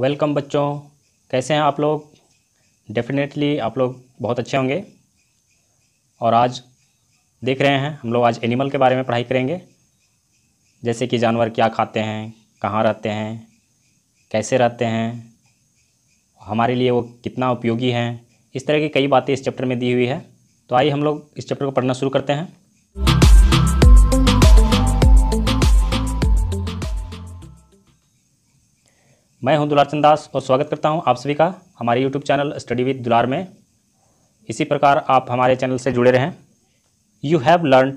Welcome बच्चों कैसे हैं आप लोग डेफिनेटली आप लोग बहुत अच्छे होंगे और आज देख रहे हैं हम लोग आज एनिमल के बारे में पढ़ाई करेंगे जैसे कि जानवर क्या खाते हैं कहाँ रहते हैं कैसे रहते हैं हमारे लिए वो कितना उपयोगी हैं इस तरह की कई बातें इस चैप्टर में दी हुई है तो आइए हम लोग इस चैप्टर को पढ़ना शुरू करते हैं मैं हूं दुलार चंद दास और स्वागत करता हूं आप सभी का हमारे यूट्यूब चैनल स्टडी विद दुलार में इसी प्रकार आप हमारे चैनल से जुड़े रहें you have learn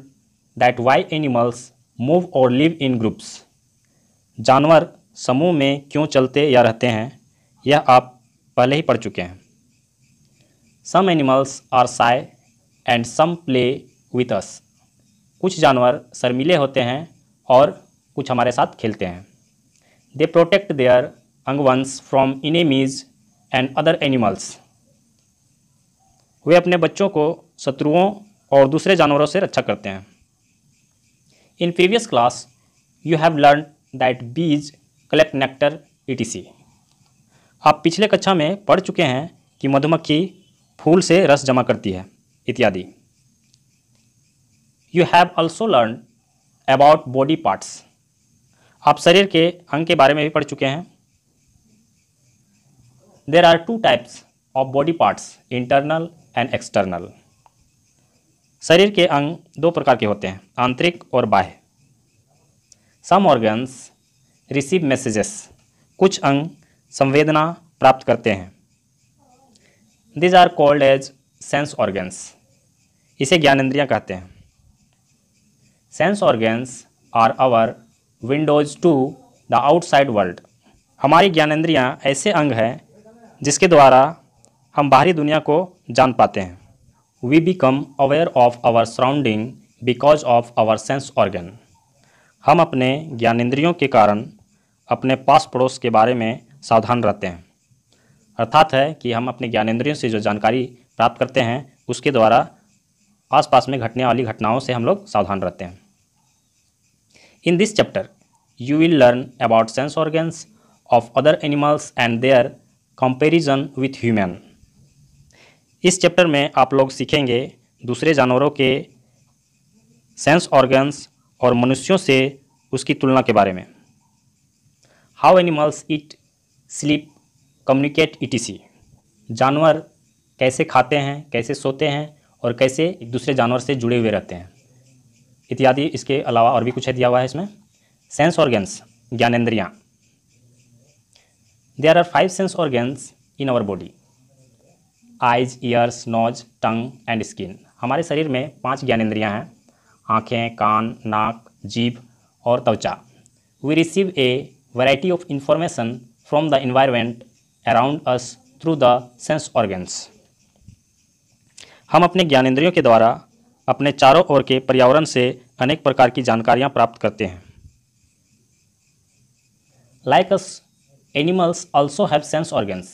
that why animals move और लिव इन ग्रुप्स जानवर समूह में क्यों चलते या रहते हैं यह आप पहले ही पढ़ चुके हैं some animals are shy and some play with us कुछ जानवर शर्मीले होते हैं और कुछ हमारे साथ खेलते हैं दे प्रोटेक्ट देयर अंगवंश from enemies and other animals वे अपने बच्चों को शत्रुओं और दूसरे जानवरों से रक्षा करते हैं in previous class you have learn that bees collect nectar सी आप पिछले कक्षा में पढ़ चुके हैं कि मधुमक्खी फूल से रस जमा करती है इत्यादि you have also learn about body parts आप शरीर के अंग के बारे में भी पढ़ चुके हैं there are two types of body parts internal and external शरीर के अंग दो प्रकार के होते हैं आंतरिक और बाह्य सम ऑर्गन्स रिसीव मैसेजेस कुछ अंग संवेदना प्राप्त करते हैं these are called as sense organs इसे ज्ञानेन्द्रियाँ कहते हैं sense organs are our windows to the outside world हमारी ज्ञानेन्द्रियाँ ऐसे अंग हैं जिसके द्वारा हम बाहरी दुनिया को जान पाते हैं we become aware of our surrounding because of our sense organ हम अपने ज्ञानेन्द्रियों के कारण अपने पास पड़ोस के बारे में सावधान रहते हैं अर्थात है कि हम अपने ज्ञानेन्द्रियों से जो जानकारी प्राप्त करते हैं उसके द्वारा आस पास में घटने वाली घटनाओं से हम लोग सावधान रहते हैं in this chapter you will learn about sense organs of other animals and their comparison with human इस चैप्टर में आप लोग सीखेंगे दूसरे जानवरों के सेंस ऑर्गन्स और मनुष्यों से उसकी तुलना के बारे में how animals eat sleep communicate इसी जानवर कैसे खाते हैं कैसे सोते हैं और कैसे एक दूसरे जानवर से जुड़े हुए रहते हैं इत्यादि इसके अलावा और भी कुछ है दिया हुआ है इसमें सेंस ऑर्गन्स ज्ञानेंद्रियाँ there are five sense organs in our body eyes ears nose tongue and skin हमारे शरीर में पांच ज्ञानेंद्रियां हैं आँखें कान नाक जीभ और त्वचा we receive a variety of information from the environment around us through the sense organs हम अपने ज्ञानेंद्रियों के द्वारा अपने चारों ओर के पर्यावरण से अनेक प्रकार की जानकारियाँ प्राप्त करते हैं like us Animals also have sense organs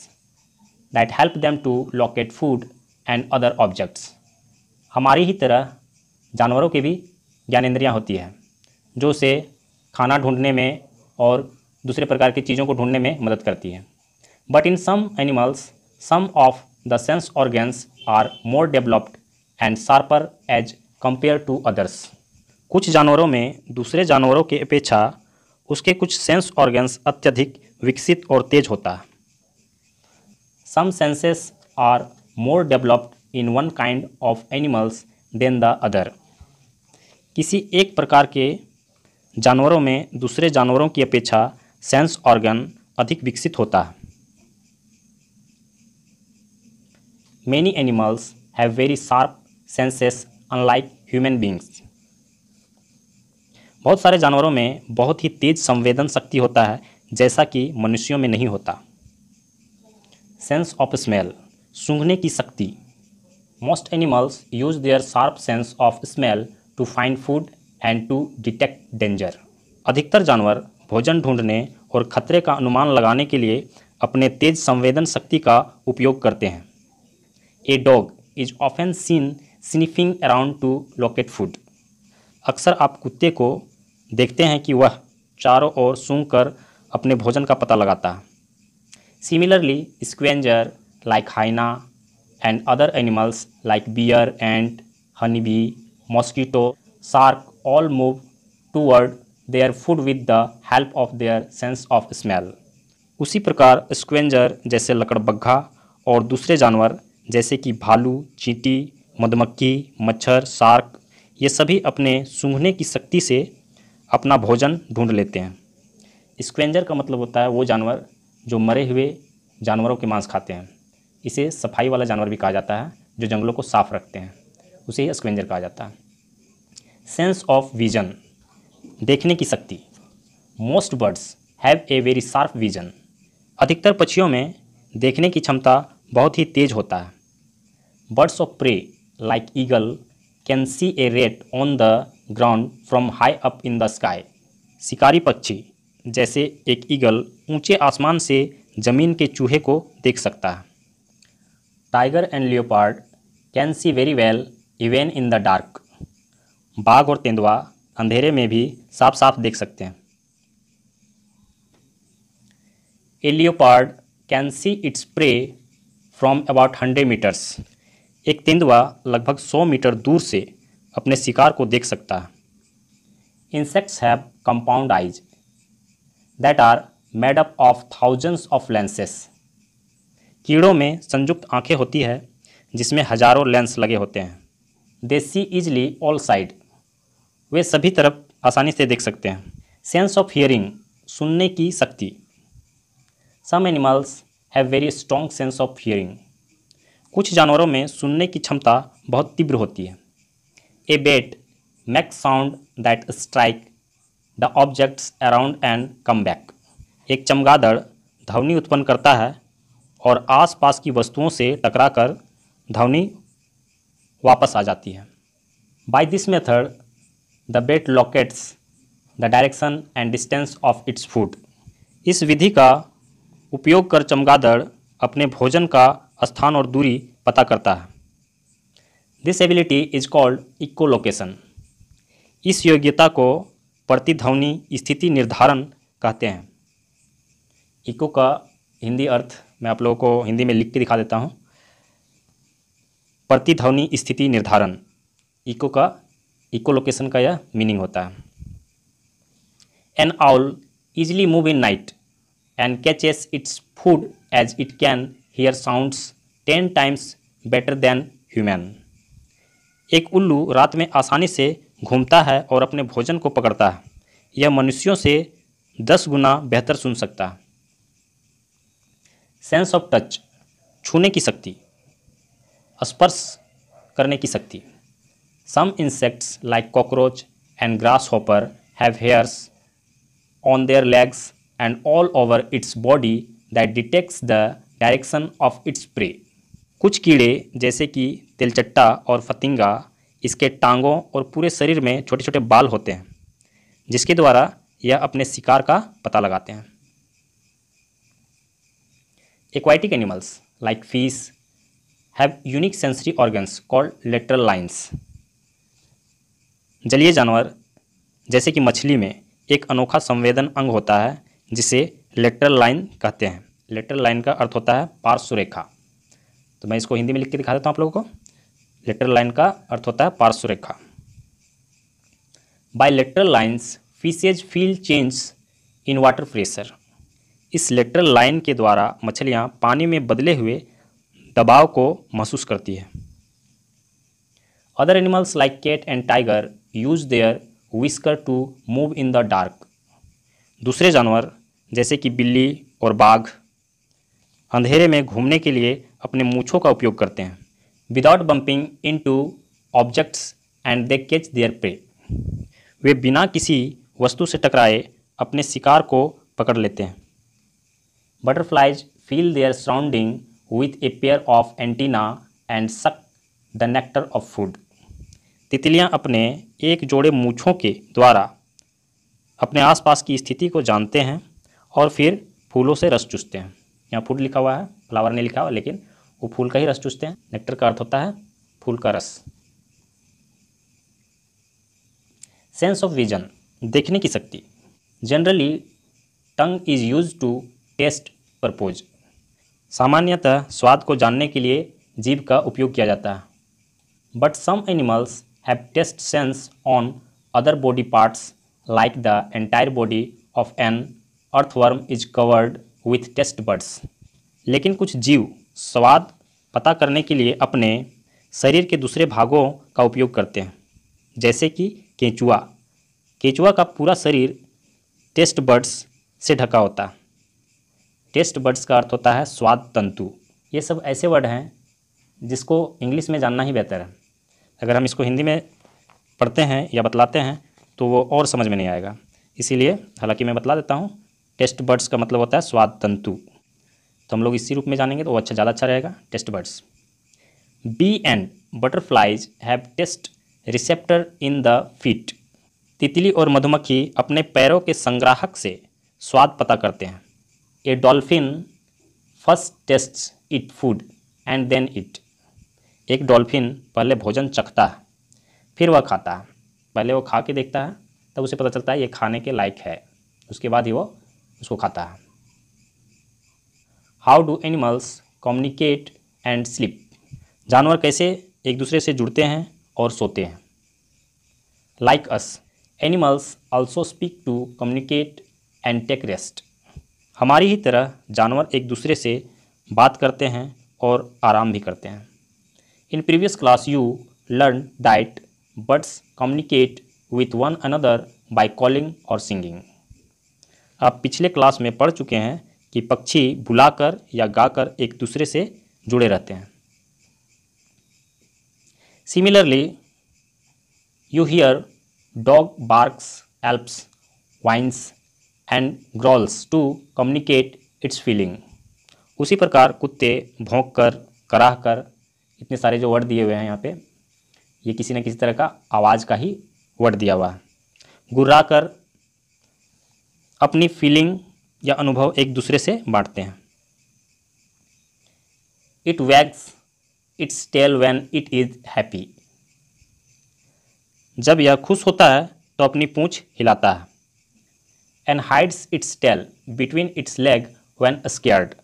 that help them to locate food and other objects. हमारी ही तरह जानवरों की भी ज्ञानेंद्रियाँ होती हैं जो उसे खाना ढूंढने में और दूसरे प्रकार की चीज़ों को ढूंढने में मदद करती है but in some animals some of the sense organs are more developed and sharper as compare to others कुछ जानवरों में दूसरे जानवरों के अपेक्षा उसके कुछ सेंस ऑर्गन्स अत्यधिक विकसित और तेज होता है some senses are more developed in one kind of animals than the other किसी एक प्रकार के जानवरों में दूसरे जानवरों की अपेक्षा सेंस ऑर्गन अधिक विकसित होता है many animals have very sharp senses unlike human beings बहुत सारे जानवरों में बहुत ही तेज संवेदन शक्ति होता है जैसा कि मनुष्यों में नहीं होता सेंस ऑफ स्मेल सूंघने की शक्ति most animals use their sharp sense of smell to find food and to detect danger अधिकतर जानवर भोजन ढूंढने और खतरे का अनुमान लगाने के लिए अपने तेज संवेदन शक्ति का उपयोग करते हैं ए डॉग इज ऑफेंस seen sniffing around to locate food अक्सर आप कुत्ते को देखते हैं कि वह चारों ओर सूंघ कर अपने भोजन का पता लगाता है similarly scavenger like hyena and other animals like bear and honey bee mosquito shark all move toward their food with the help of their sense of smell उसी प्रकार स्क्वेंजर जैसे लकड़बग्घा और दूसरे जानवर जैसे कि भालू चींटी मधुमक्खी मच्छर शार्क ये सभी अपने सूंघने की शक्ति से अपना भोजन ढूंढ लेते हैं स्क्वेंजर का मतलब होता है वो जानवर जो मरे हुए जानवरों के मांस खाते हैं इसे सफाई वाला जानवर भी कहा जाता है जो जंगलों को साफ रखते हैं उसे ही स्क्वेंजर कहा जाता है सेंस ऑफ विजन देखने की शक्ति most birds have a very sharp vision अधिकतर पक्षियों में देखने की क्षमता बहुत ही तेज होता है birds of prey like eagle can see a rat on the ground from high up in the sky शिकारी पक्षी जैसे एक ईगल ऊंचे आसमान से ज़मीन के चूहे को देख सकता है tiger and leopard can see very well even in the dark बाघ और तेंदुआ अंधेरे में भी साफ साफ देख सकते हैं a leopard can see its prey from about hundred metres एक तेंदुआ लगभग सौ मीटर दूर से अपने शिकार को देख सकता है insects have compound eyes that are made up of thousands of lenses कीड़ों में संयुक्त आंखें होती है जिसमें हजारों लेंस लगे होते हैं they see easily all side वे सभी तरफ आसानी से देख सकते हैं सेंस ऑफ हियरिंग सुनने की शक्ति some animals have very strong sense of hearing कुछ जानवरों में सुनने की क्षमता बहुत तीव्र होती है A bat makes sound that strike the objects around and come back. एक चमगादड़ ध्वनि उत्पन्न करता है और आसपास की वस्तुओं से टकराकर ध्वनि वापस आ जाती है by this method the bat locates the direction and distance of its food इस विधि का उपयोग कर चमगादड़ अपने भोजन का स्थान और दूरी पता करता है this ability is called echolocation इस योग्यता को प्रतिध्वनि स्थिति निर्धारण कहते हैं इको का हिंदी अर्थ मैं आप लोगों को हिंदी में लिख के दिखा देता हूँ प्रतिध्वनि स्थिति निर्धारण इको का इको लोकेशन का यह मीनिंग होता है an owl easily move in night and catches its food as it can hear sounds ten times better than human एक उल्लू रात में आसानी से घूमता है और अपने भोजन को पकड़ता है यह मनुष्यों से दस गुना बेहतर सुन सकता है सेंस ऑफ टच छूने की शक्ति स्पर्श करने की शक्ति some insects like cockroach and grasshopper have hairs on their legs and all over its body that detects the direction of its prey कुछ कीड़े जैसे कि तिलचट्टा और फतिंगा इसके टांगों और पूरे शरीर में छोटे छोटे बाल होते हैं जिसके द्वारा यह अपने शिकार का पता लगाते हैं aquatic animals like fish have unique sensory organs called lateral lines जलीय जानवर जैसे कि मछली में एक अनोखा संवेदन अंग होता है जिसे लेटरल लाइन कहते हैं लेटरल लाइन का अर्थ होता है पार्श्व रेखा तो मैं इसको हिंदी में लिख के दिखा देता हूँ आप लोगों को लेटरल लाइन का अर्थ होता है पार्श्व रेखा by lateral lines fishes feel change in water pressure इस लेटरल लाइन के द्वारा मछलियाँ पानी में बदले हुए दबाव को महसूस करती है other animals like cat and tiger use their whisker to move in the dark दूसरे जानवर जैसे कि बिल्ली और बाघ अंधेरे में घूमने के लिए अपने मूछों का उपयोग करते हैं without bumping into objects and they catch their prey वे बिना किसी वस्तु से टकराए अपने शिकार को पकड़ लेते हैं butterflies feel their surrounding with a pair of antenna and suck the nectar of food तितलियां अपने एक जोड़े मूछों के द्वारा अपने आसपास की स्थिति को जानते हैं और फिर फूलों से रस चूसते हैं यहाँ फूड लिखा हुआ है फ्लावर नहीं लिखा हुआ लेकिन वो फूल का ही रस चूसते हैं नेक्टर का अर्थ होता है फूल का रस सेंस ऑफ विजन देखने की शक्ति generally tongue is use to taste purpose सामान्यतः स्वाद को जानने के लिए जीभ का उपयोग किया जाता है but some animals have taste sense on other body parts like the entire body of an earthworm is covered with taste buds लेकिन कुछ जीव स्वाद पता करने के लिए अपने शरीर के दूसरे भागों का उपयोग करते हैं जैसे कि केंचुआ केंचुआ का पूरा शरीर टेस्ट बर्ड्स से ढका होता है टेस्ट बर्ड्स का अर्थ होता है स्वाद तंतु ये सब ऐसे वर्ड हैं जिसको इंग्लिश में जानना ही बेहतर है अगर हम इसको हिंदी में पढ़ते हैं या बतलाते हैं तो वो और समझ में नहीं आएगा इसीलिए हालांकि मैं बतला देता हूँ टेस्ट बर्ड्स का मतलब होता है स्वाद तंतु तो हम लोग इसी रूप में जानेंगे तो वो अच्छा ज़्यादा अच्छा रहेगा taste buds bee and butterflies have taste receptor in the feet तितली और मधुमक्खी अपने पैरों के संग्राहक से स्वाद पता करते हैं a dolphin first taste it food and then it एक डॉल्फिन पहले भोजन चखता है फिर वह खाता है पहले वो खा के देखता है तब उसे पता चलता है ये खाने के लायक है उसके बाद ही वो उसको खाता है how do animals communicate and sleep जानवर कैसे एक दूसरे से जुड़ते हैं और सोते हैं like us animals also speak to communicate and take rest हमारी ही तरह जानवर एक दूसरे से बात करते हैं और आराम भी करते हैं in previous class you learn that birds communicate with one another by calling और सिंगिंग आप पिछले क्लास में पढ़ चुके हैं कि पक्षी बुलाकर या गाकर एक दूसरे से जुड़े रहते हैं similarly you hear dog barks yelps whines and growls to communicate its feeling उसी प्रकार कुत्ते भोंक कर कराह कर इतने सारे जो वर्ड दिए हुए हैं यहाँ पे ये किसी न किसी तरह का आवाज़ का ही वर्ड दिया हुआ है गुर्रा कर अपनी फीलिंग या अनुभव एक दूसरे से बांटते हैं it wags its tail when it is happy जब यह खुश होता है तो अपनी पूछ हिलाता है and hides its tail between its leg when scared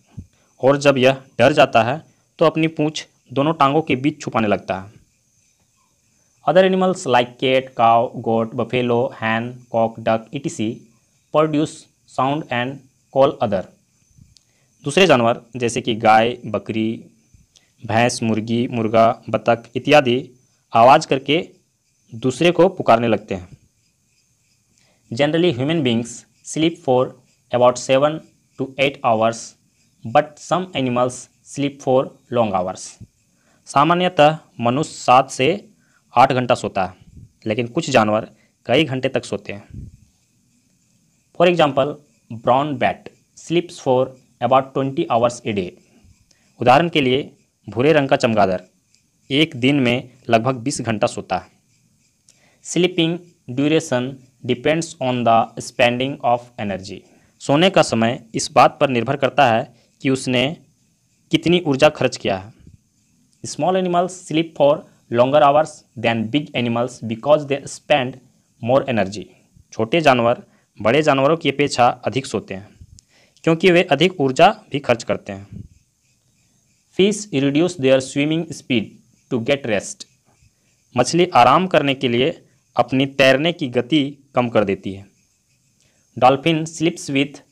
और जब यह डर जाता है तो अपनी पूँछ दोनों टांगों के बीच छुपाने लगता है other animals like cat cow goat buffalo hen cock duck ETC produce sound and all other दूसरे जानवर जैसे कि गाय बकरी भैंस मुर्गी मुर्गा बतख इत्यादि आवाज़ करके दूसरे को पुकारने लगते हैं generally human beings sleep for about seven to eight hours but some animals sleep for long hours सामान्यतः मनुष्य सात से आठ घंटा सोता है लेकिन कुछ जानवर कई घंटे तक सोते हैं for example brown bat sleeps for about twenty hours a day उदाहरण के लिए भूरे रंग का चमगादर एक दिन में लगभग बीस घंटा सोता है sleeping duration depends on the spending of energy सोने का समय इस बात पर निर्भर करता है कि उसने कितनी ऊर्जा खर्च किया है small animals sleep for longer hours than big animals because they spend more energy छोटे जानवर बड़े जानवरों की अपेक्षा अधिक सोते हैं क्योंकि वे अधिक ऊर्जा भी खर्च करते हैं fish reduce their swimming speed to get rest मछली आराम करने के लिए अपनी तैरने की गति कम कर देती है dolphin sleeps with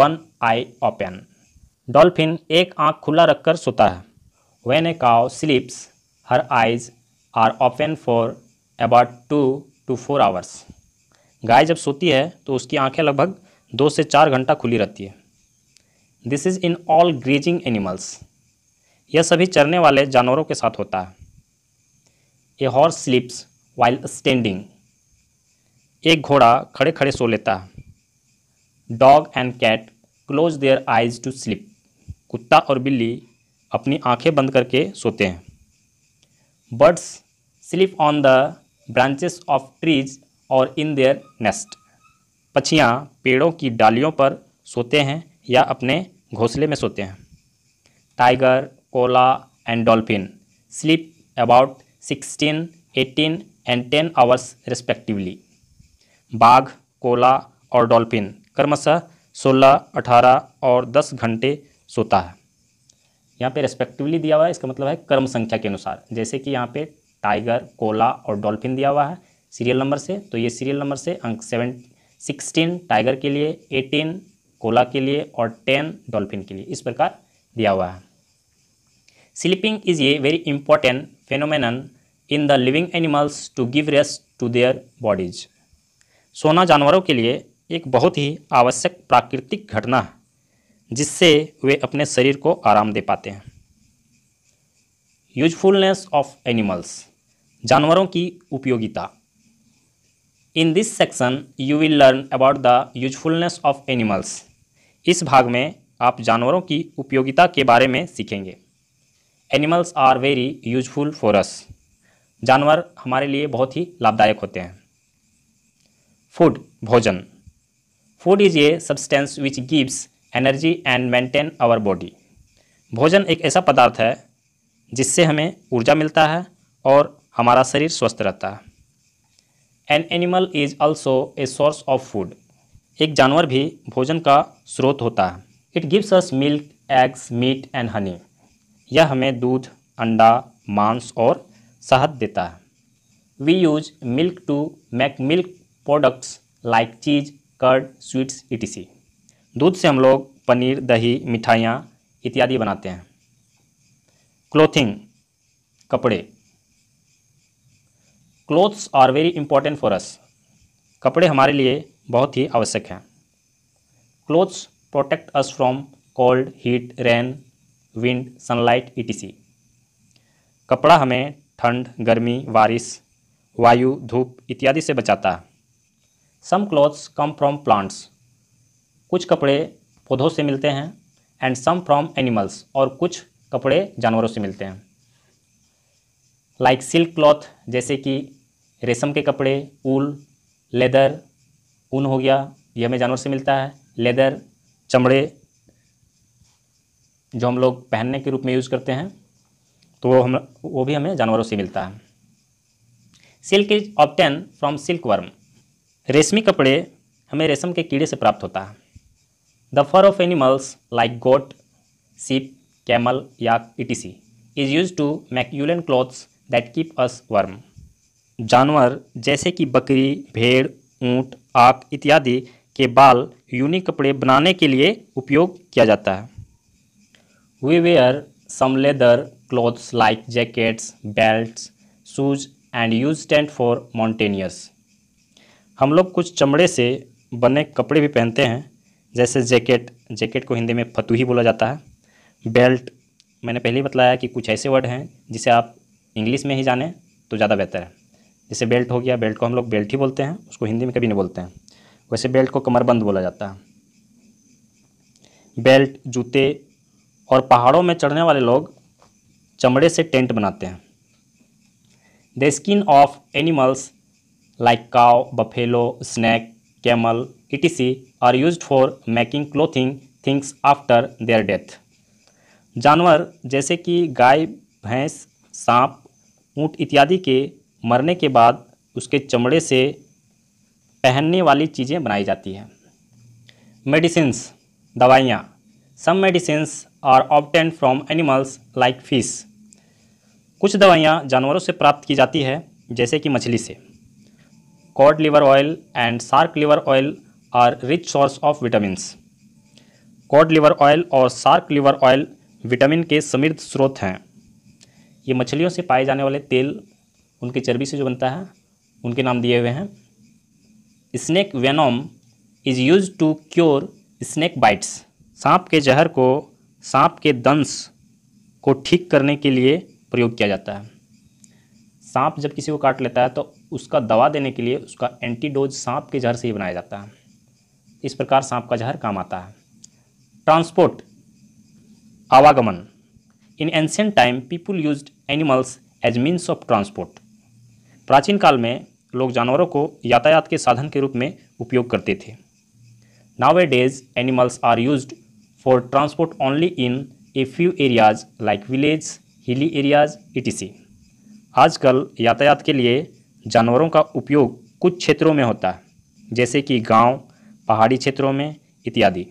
one eye open dolphin एक आंख खुला रखकर सोता है when a cow sleeps her eyes are open for about two to four hours गाय जब सोती है तो उसकी आंखें लगभग दो से चार घंटा खुली रहती है this is in all grazing animals यह सभी चरने वाले जानवरों के साथ होता है a horse sleeps while standing एक घोड़ा खड़े खड़े सो लेता है dog and cat close their eyes to sleep कुत्ता और बिल्ली अपनी आंखें बंद करके सोते हैं birds sleep on the branches of trees और इन देयर नेस्ट पक्षियाँ पेड़ों की डालियों पर सोते हैं या अपने घोंसले में सोते हैं tiger koala and dolphin sleep about sixteen eighteen and ten hours respectively बाघ कोला और डॉल्फिन क्रमशः सोलह अठारह और दस घंटे सोता है यहाँ पे रेस्पेक्टिवली दिया हुआ है इसका मतलब है कर्म संख्या के अनुसार जैसे कि यहाँ पे टाइगर कोला और डॉल्फिन दिया हुआ है सीरियल नंबर से तो ये सीरियल नंबर से अंक सेवन सिक्सटीन टाइगर के लिए एटीन कोला के लिए और टेन डॉल्फिन के लिए इस प्रकार दिया हुआ है sleeping is a very important phenomenon in the living animals to give rest to their bodies सोना जानवरों के लिए एक बहुत ही आवश्यक प्राकृतिक घटना है जिससे वे अपने शरीर को आराम दे पाते हैं यूजफुलनेस ऑफ एनिमल्स जानवरों की उपयोगिता in this section you will learn about the usefulness of animals इस भाग में आप जानवरों की उपयोगिता के बारे में सीखेंगे animals are very useful for us जानवर हमारे लिए बहुत ही लाभदायक होते हैं फूड भोजन food is a substance which gives energy and maintain our body भोजन एक ऐसा पदार्थ है जिससे हमें ऊर्जा मिलता है और हमारा शरीर स्वस्थ रहता है an animal is also a source of food एक जानवर भी भोजन का स्रोत होता है it gives us milk eggs meat and honey यह हमें दूध अंडा मांस और शहद देता है we use milk to make milk products like cheese curd sweets ETC दूध से हम लोग पनीर दही मिठाइयाँ इत्यादि बनाते हैं क्लोथिंग कपड़े clothes are very important for us कपड़े हमारे लिए बहुत ही आवश्यक हैं clothes protect us from cold heat rain wind sunlight ई कपड़ा हमें ठंड गर्मी बारिश वायु धूप इत्यादि से बचाता है some clothes come from plants कुछ कपड़े पौधों से मिलते हैं एंड सम फ्रॉम एनिमल्स और कुछ कपड़े जानवरों से मिलते हैं लाइक सिल्क क्लॉथ जैसे कि रेशम के कपड़े ऊल लेदर ऊन हो गया ये हमें जानवर से मिलता है लेदर चमड़े जो हम लोग पहनने के रूप में यूज़ करते हैं तो वो हम वो भी हमें जानवरों से मिलता है silk is obtain from silkworm रेशमी कपड़े हमें रेशम के कीड़े से प्राप्त होता है the fur of animals like goat sheep camel या ETC is use to make woollen clothes that keep us warm जानवर जैसे कि बकरी भेड़ ऊँट आँख इत्यादि के बाल यूनिक कपड़े बनाने के लिए उपयोग किया जाता है we wear some leather clothes like jackets belts shoes and use tent for mountaineers हम लोग कुछ चमड़े से बने कपड़े भी पहनते हैं जैसे जैकेट जैकेट को हिंदी में फतूही बोला जाता है बेल्ट मैंने पहले ही बताया कि कुछ ऐसे वर्ड हैं जिसे आप इंग्लिश में ही जाने तो ज़्यादा बेहतर है जैसे बेल्ट हो गया बेल्ट को हम लोग बेल्ट ही बोलते हैं उसको हिंदी में कभी नहीं बोलते हैं वैसे बेल्ट को कमरबंद बोला जाता है बेल्ट जूते और पहाड़ों में चढ़ने वाले लोग चमड़े से टेंट बनाते हैं the skin of animals like cow buffalo snake camel ETC are use for making clothing things after their death जानवर जैसे कि गाय भैंस सांप ऊँट इत्यादि के मरने के बाद उसके चमड़े से पहनने वाली चीज़ें बनाई जाती हैं मेडिसिंस दवाइयाँ some medicines are obtain from animals like fish कुछ दवाइयाँ जानवरों से प्राप्त की जाती है जैसे कि मछली से cod liver oil and shark liver oil are rich source of vitamin cod liver oil और शार्क लिवर ऑयल विटामिन के समृद्ध स्रोत हैं ये मछलियों से पाए जाने वाले तेल उनके चर्बी से जो बनता है उनके नाम दिए हुए हैं snake venom is use to cure snake bites सांप के जहर को सांप के दंश को ठीक करने के लिए प्रयोग किया जाता है सांप जब किसी को काट लेता है तो उसका दवा देने के लिए उसका एंटीडोज सांप के जहर से ही बनाया जाता है इस प्रकार सांप का जहर काम आता है ट्रांसपोर्ट आवागमन in ancient time people use animals as means of transport प्राचीन काल में लोग जानवरों को यातायात के साधन के रूप में उपयोग करते थे nowadays animals are use for transport only in a few areas like village hilly areas etc आजकल यातायात के लिए जानवरों का उपयोग कुछ क्षेत्रों में होता है जैसे कि गांव, पहाड़ी क्षेत्रों में इत्यादि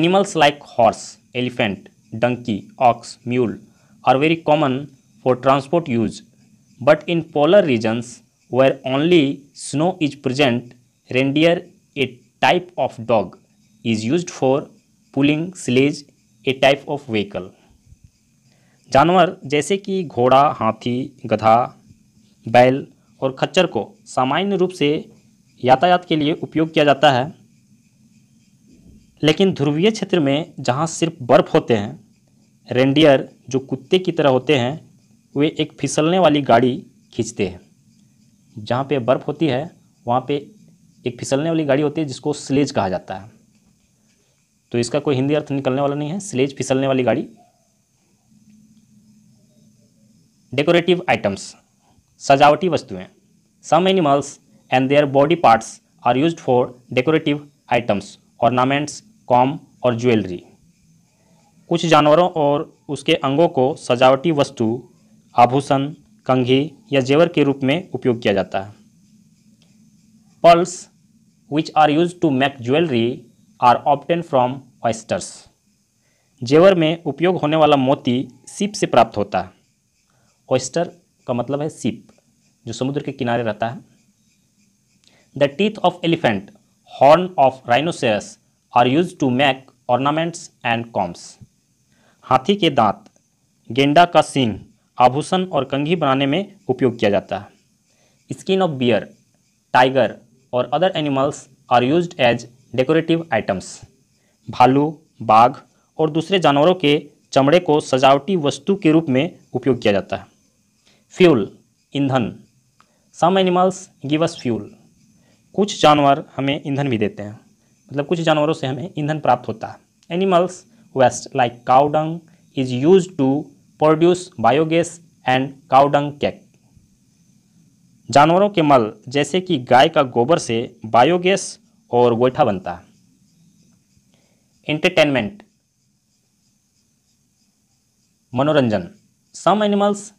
animals like horse elephant donkey ox mule are very common for transport use but in polar regions where only snow is present, reindeer, a type of dog, is used for pulling sledge, a type of vehicle. जानवर जैसे कि घोड़ा हाथी गधा बैल और खच्चर को सामान्य रूप से यातायात के लिए उपयोग किया जाता है लेकिन ध्रुवीय क्षेत्र में जहाँ सिर्फ बर्फ होते हैं रेंडियर जो कुत्ते की तरह होते हैं वे एक फिसलने वाली गाड़ी खींचते हैं जहाँ पे बर्फ़ होती है वहाँ पे एक फिसलने वाली गाड़ी होती है जिसको स्लेज कहा जाता है तो इसका कोई हिंदी अर्थ निकलने वाला नहीं है स्लेज फिसलने वाली गाड़ी डेकोरेटिव आइटम्स सजावटी वस्तुएं some animals and their body parts are use for decorative items ornaments comb और ज्वेलरी कुछ जानवरों और उसके अंगों को सजावटी वस्तु आभूषण कंघी या जेवर के रूप में उपयोग किया जाता है pearls which are use to make jewellery are obtain from oysters जेवर में उपयोग होने वाला मोती सीप से प्राप्त होता है ऑयस्टर का मतलब है सीप जो समुद्र के किनारे रहता है the teeth of elephant horn of rhinoceros are use to make ornaments and combs हाथी के दांत गेंडा का सिंह आभूषण और कंघी बनाने में उपयोग किया जाता है स्किन ऑफ बियर टाइगर और other animals are use as decorative items भालू बाघ और दूसरे जानवरों के चमड़े को सजावटी वस्तु के रूप में उपयोग किया जाता है फ्यूल ईंधन some animals give us fuel कुछ जानवर हमें ईंधन भी देते हैं मतलब कुछ जानवरों से हमें ईंधन प्राप्त होता है animals waste like cow dung is use to produce biogas and cow dung dung जानवरों के मल जैसे कि गाय का गोबर से बायोगैस और गोठा बनता है इंटरटेनमेंट मनोरंजन some animals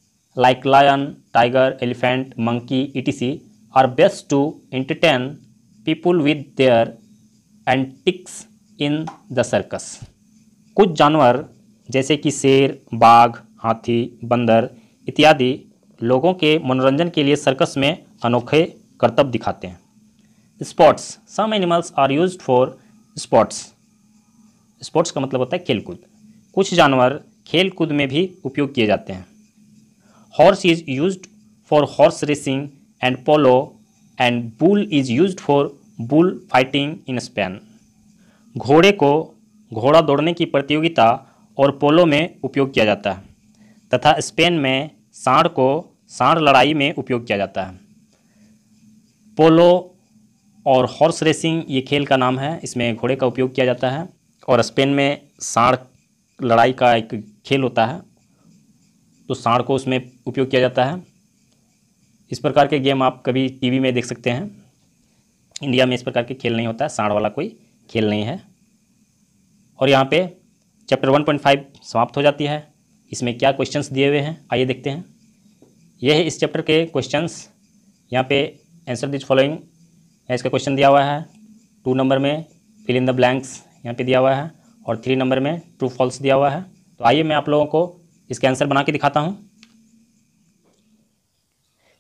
like lion tiger elephant monkey etc are best to entertain people with their antics in the circus कुछ जानवर जैसे कि शेर बाघ हाथी बंदर इत्यादि लोगों के मनोरंजन के लिए सर्कस में अनोखे करतब दिखाते हैं sports some animals are use for sports sports का मतलब होता है खेलकूद कुछ जानवर खेलकूद में भी उपयोग किए जाते हैं horse is use for horse racing and polo and bull is use for bull fighting in Spain घोड़े को घोड़ा दौड़ने की प्रतियोगिता और पोलो में उपयोग किया जाता है तथा स्पेन में सांड को सांड लड़ाई में उपयोग किया जाता है पोलो और हॉर्स रेसिंग ये खेल का नाम है इसमें घोड़े का उपयोग किया जाता है और स्पेन में सांड लड़ाई का एक खेल होता है तो सांड को उसमें उपयोग किया जाता है इस प्रकार के गेम आप कभी टीवी में देख सकते हैं इंडिया में इस प्रकार के खेल नहीं होता है सांड वाला कोई खेल नहीं है और यहाँ पे चैप्टर 1.5 समाप्त हो जाती है इसमें क्या क्वेश्चंस दिए हुए हैं आइए देखते हैं यह है इस चैप्टर के क्वेश्चंस यहाँ पे आंसर दिज फॉलोइंग इसका क्वेश्चन दिया हुआ है टू नंबर में फिल इन द ब्लैंक्स यहाँ पे दिया हुआ है और थ्री नंबर में ट्रू फॉल्स दिया हुआ है तो आइए मैं आप लोगों को इसके आंसर बना के दिखाता हूँ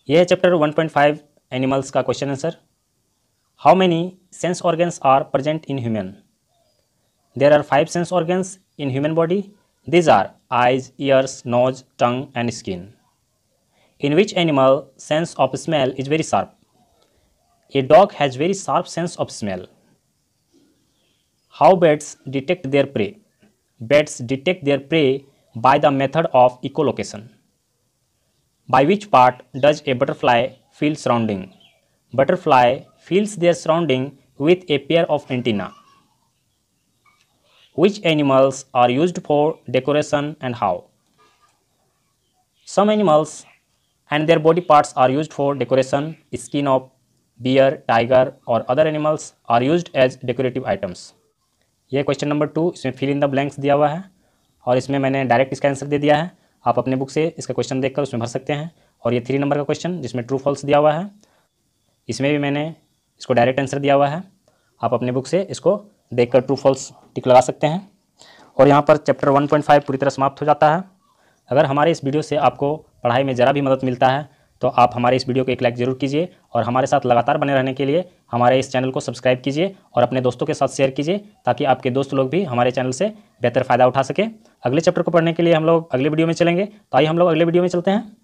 यह है चैप्टर 1.5 एनिमल्स का question answer how many sense organs are present in human there are five sense organs in human body These are eyes, ears, nose, tongue and skin. In which animal sense of smell is very sharp? A dog has very sharp sense of smell. How bats detect their prey? Bats detect their prey by the method of echolocation. By which part does a butterfly feel surrounding? Butterfly feels their surrounding with a pair of antennae. Which animals are used for decoration and how? Some animals and their body parts are used for decoration. Skin of bear, tiger or other animals are used as decorative items. ये question number two इसमें fill in the blanks दिया हुआ है और इसमें मैंने direct इसका answer दे दिया है आप अपने बुक से इसका क्वेश्चन देखकर उसमें भर सकते हैं और ये थ्री नंबर का क्वेश्चन जिसमें ट्रू फॉल्स दिया हुआ है इसमें भी मैंने इसको डायरेक्ट आंसर दिया हुआ है आप अपने बुक से इसको देखकर ट्रू फॉल्स टिक लगा सकते हैं और यहाँ पर चैप्टर 1.5 पूरी तरह समाप्त हो जाता है अगर हमारे इस वीडियो से आपको पढ़ाई में ज़रा भी मदद मिलता है तो आप हमारे इस वीडियो को एक लाइक ज़रूर कीजिए और हमारे साथ लगातार बने रहने के लिए हमारे इस चैनल को सब्सक्राइब कीजिए और अपने दोस्तों के साथ शेयर कीजिए ताकि आपके दोस्त लोग भी हमारे चैनल से बेहतर फ़ायदा उठा सकें अगले चैप्टर को पढ़ने के लिए हम लोग अगले वीडियो में चलेंगे तो आइए हम लोग अगले वीडियो में चलते हैं